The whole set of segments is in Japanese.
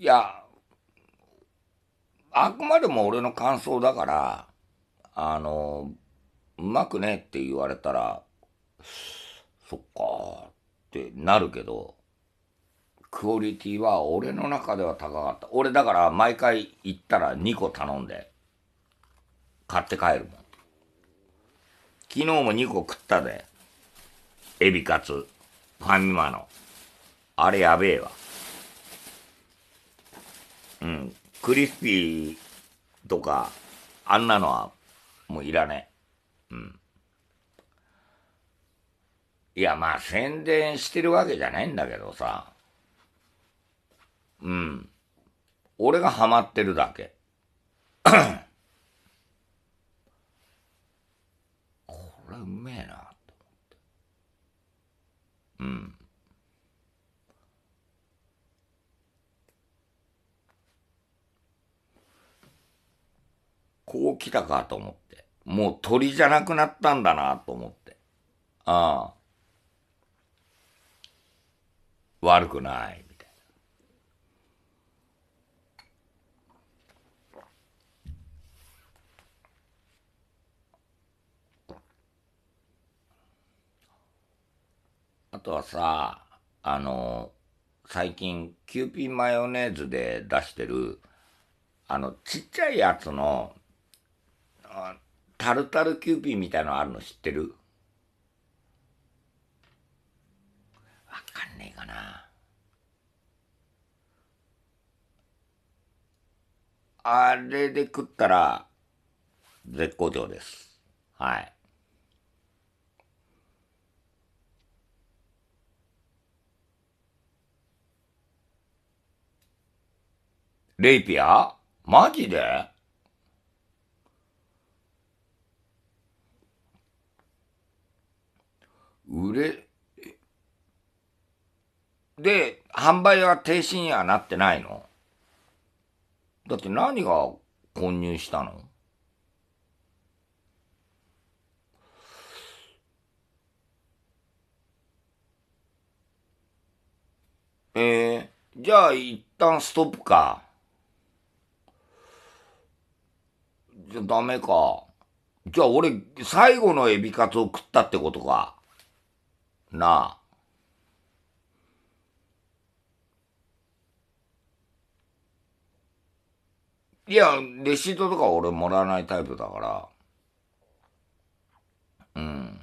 いや、あくまでも俺の感想だから、あの、うまくねって言われたら、そっかってなるけど、クオリティは俺の中では高かった。俺だから毎回行ったら2個頼んで、買って帰るもん。昨日も2個食ったで。エビカツ、ファミマの。あれやべえわ。うん。クリスピーとか、あんなのはもういらねえ。うん。いや、まあ宣伝してるわけじゃないんだけどさ。うん。俺がハマってるだけ。これうめえな、と思って。うん。こう来たかと思って。もう鳥じゃなくなったんだなと思って。ああ。悪くない、みたいな。あとはさ、あの、最近、キューピーマヨネーズで出してる、あの、ちっちゃいやつの、タルタルキューピーみたいのあるの知ってるわかんねえかな。あれで食ったら、絶好調です。はい。レイピアマジで売れ、で、販売は停止にはなってないのだって何が混入したのえー、じゃあ一旦ストップか。じゃダメか。じゃあ俺、最後のエビカツを食ったってことか。なあ。いや、レシートとか俺もらわないタイプだから。うん。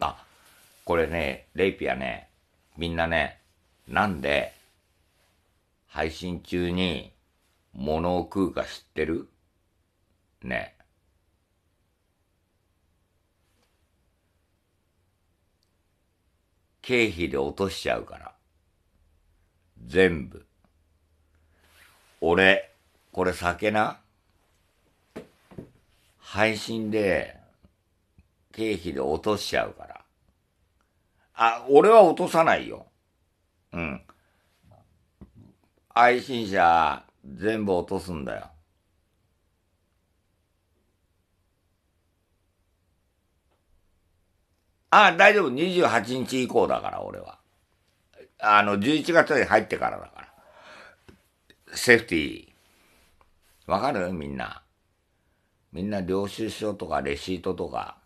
あ、これね、レイピアね、みんなね、なんで、配信中に物を食うか知ってるね。経費で落としちゃうから。全部。俺、これ酒な配信で経費で落としちゃうから。あ、俺は落とさないよ。うん。配信者全部落とすんだよ。ああ、大丈夫。28日以降だから、俺は。あの、11月に入ってからだから。セーフティー。わかるみんな。みんな領収書とかレシートとか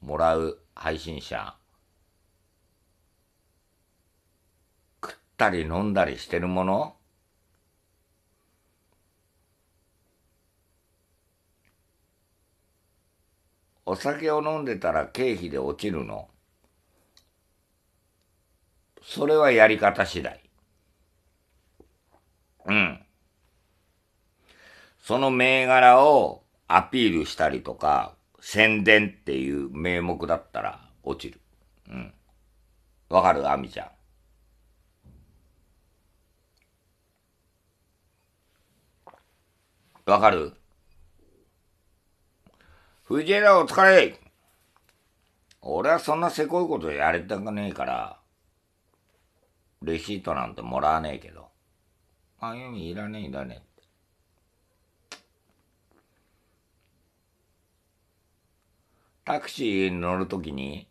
もらう配信者。食ったり飲んだりしてるものお酒を飲んでたら経費で落ちるのそれはやり方次第。うん。その銘柄をアピールしたりとか、宣伝っていう名目だったら落ちる。うん。わかるアミちゃん。わかる藤枝お疲れ俺はそんなせこいことやりたくねえから、レシートなんてもらわねえけど。あゆみいらねえいらねえって。タクシー乗るときに、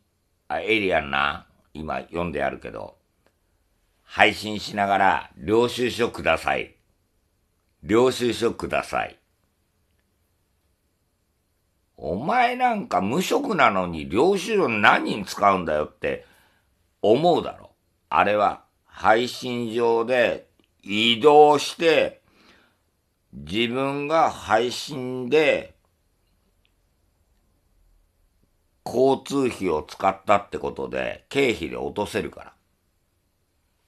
あ、エイリアンな、今読んであるけど、配信しながら領収書ください。領収書ください。お前なんか無職なのに領収書何人使うんだよって思うだろ。あれは配信上で移動して、自分が配信で交通費を使ったってことで経費で落とせるか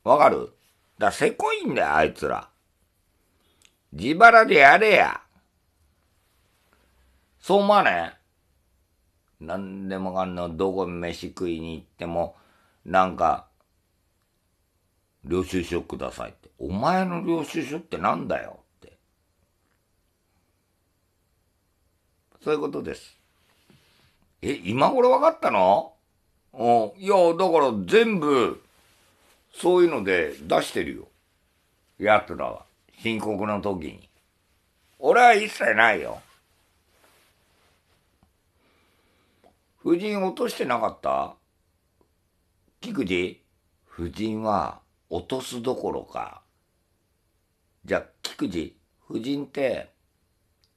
ら。わかるだ、せこいんだよ、あいつら。自腹でやれや。そう思わね何でもかんの、どこ飯食いに行っても、なんか、領収書くださいって。お前の領収書ってなんだよって。そういうことです。え、今頃分かったのうん。いや、だから全部、そういうので出してるよ。奴らは。深刻な時に。俺は一切ないよ。夫人落としてなかった菊池夫人は落とすどころか。じゃあ、菊池、夫人って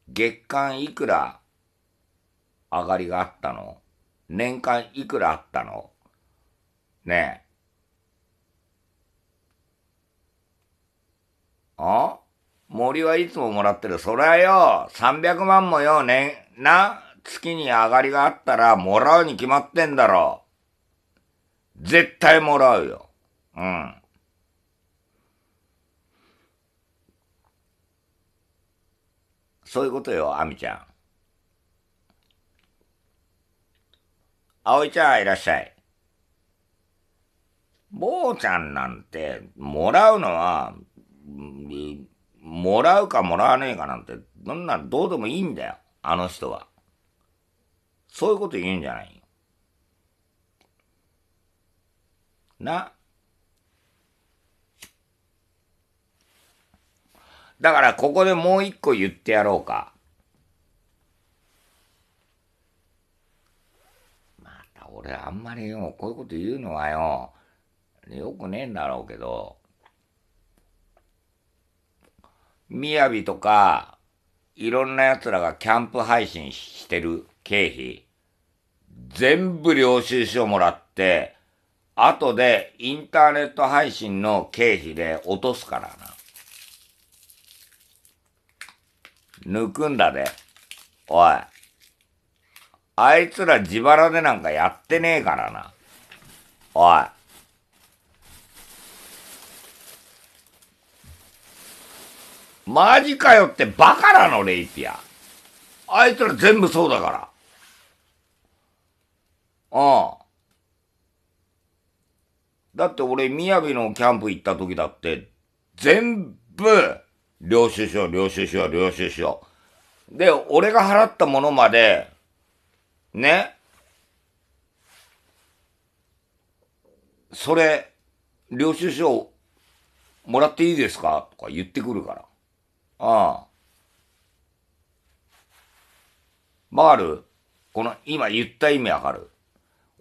月間いくら上がりがあったの年間いくらあったのねえ。あ森はいつももらってる。そりゃよ、300万もよ、年、な、月に上がりがあったらもらうに決まってんだろ。絶対もらうよ。うん。そういうことよ、アミちゃん。葵ちゃん、いらっしゃい。坊ちゃんなんて、もらうのは、もらうかもらわねえかなんて、どんなどうでもいいんだよ、あの人は。そういうこと言うんじゃないな。だからここでもう一個言ってやろうか。また俺あんまりよ、こういうこと言うのはよ、よくねえんだろうけど、みやびとか、いろんな奴らがキャンプ配信してる経費、全部領収書もらって、後でインターネット配信の経費で落とすからな。抜くんだで。おい。あいつら自腹でなんかやってねえからな。おい。マジかよってバカなの、レイピア。あいつら全部そうだから。ああ。だって俺、宮城のキャンプ行った時だって、全部、領収書、領収書、領収書。で、俺が払ったものまで、ね。それ、領収書もらっていいですかとか言ってくるから。ああ。わかるこの今言った意味わかる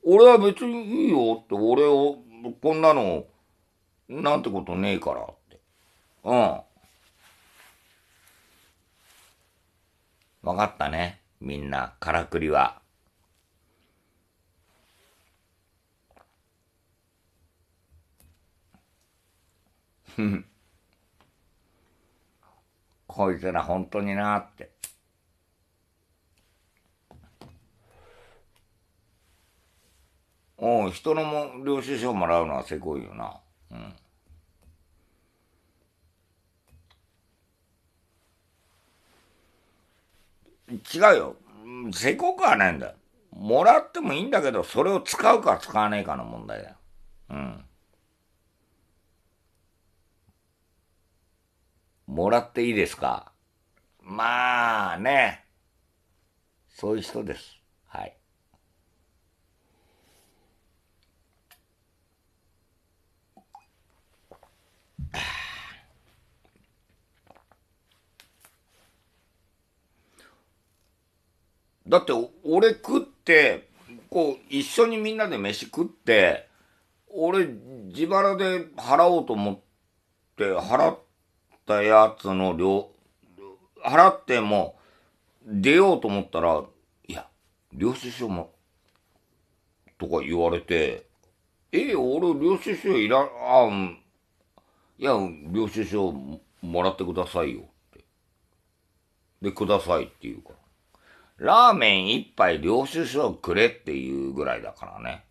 俺は別にいいよって、俺を、こんなの、なんてことねえからって。うん。わかったね。みんな、からくりは。ふん。こいつら本当になって。おう、人のも領収書もらうのはせこいよな。うん。違うよ。せこくはないんだよ。もらってもいいんだけど、それを使うか使わねえかの問題だよ。うん。もらっていいですかまあね。そういう人です。はい。だって俺食ってこう一緒にみんなで飯食って俺自腹で払おうと思って払って。ったやつの量、払っても、出ようと思ったら、いや、領収書も、とか言われて、え、俺、領収書いら、あ、ん、いや、領収書もらってくださいよって。で、くださいっていうから。ラーメン一杯領収書くれっていうぐらいだからね。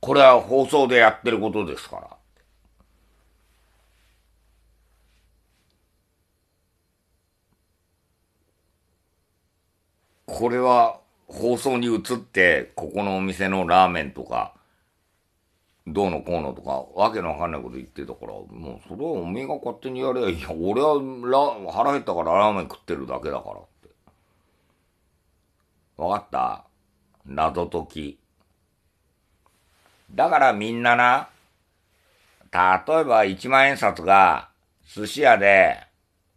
これは放送でやってることですから。これは放送に移って、ここのお店のラーメンとか、どうのこうのとか、わけのわかんないこと言ってたから、もうそれはおめえが勝手にやれや、いや、俺はラ腹減ったからラーメン食ってるだけだからって。わかった謎解き。だからみんなな、例えば一万円札が寿司屋で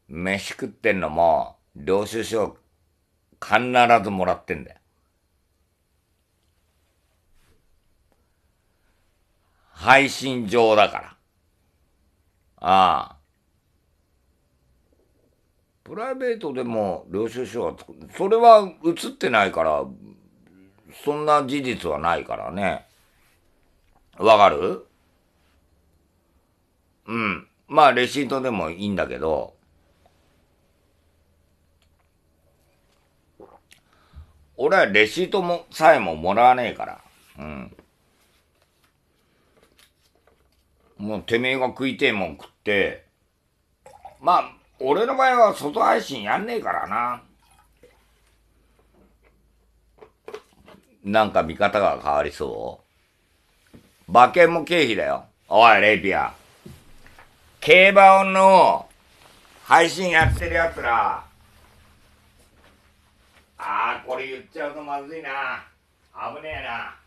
飯食ってんのも領収書必ずもらってんだよ。配信上だから。ああ。プライベートでも領収書は作る。それは映ってないから、そんな事実はないからね。わかるうん。まあ、レシートでもいいんだけど、俺はレシートも、さえももらわねえから。うん。もうてめえが食いてえもん食って、まあ、俺の場合は外配信やんねえからな。なんか見方が変わりそう馬券も経費だよ。おい、レイピア。競馬の配信やってる奴ら、ああこれ言っちゃうとまずいな危ねえな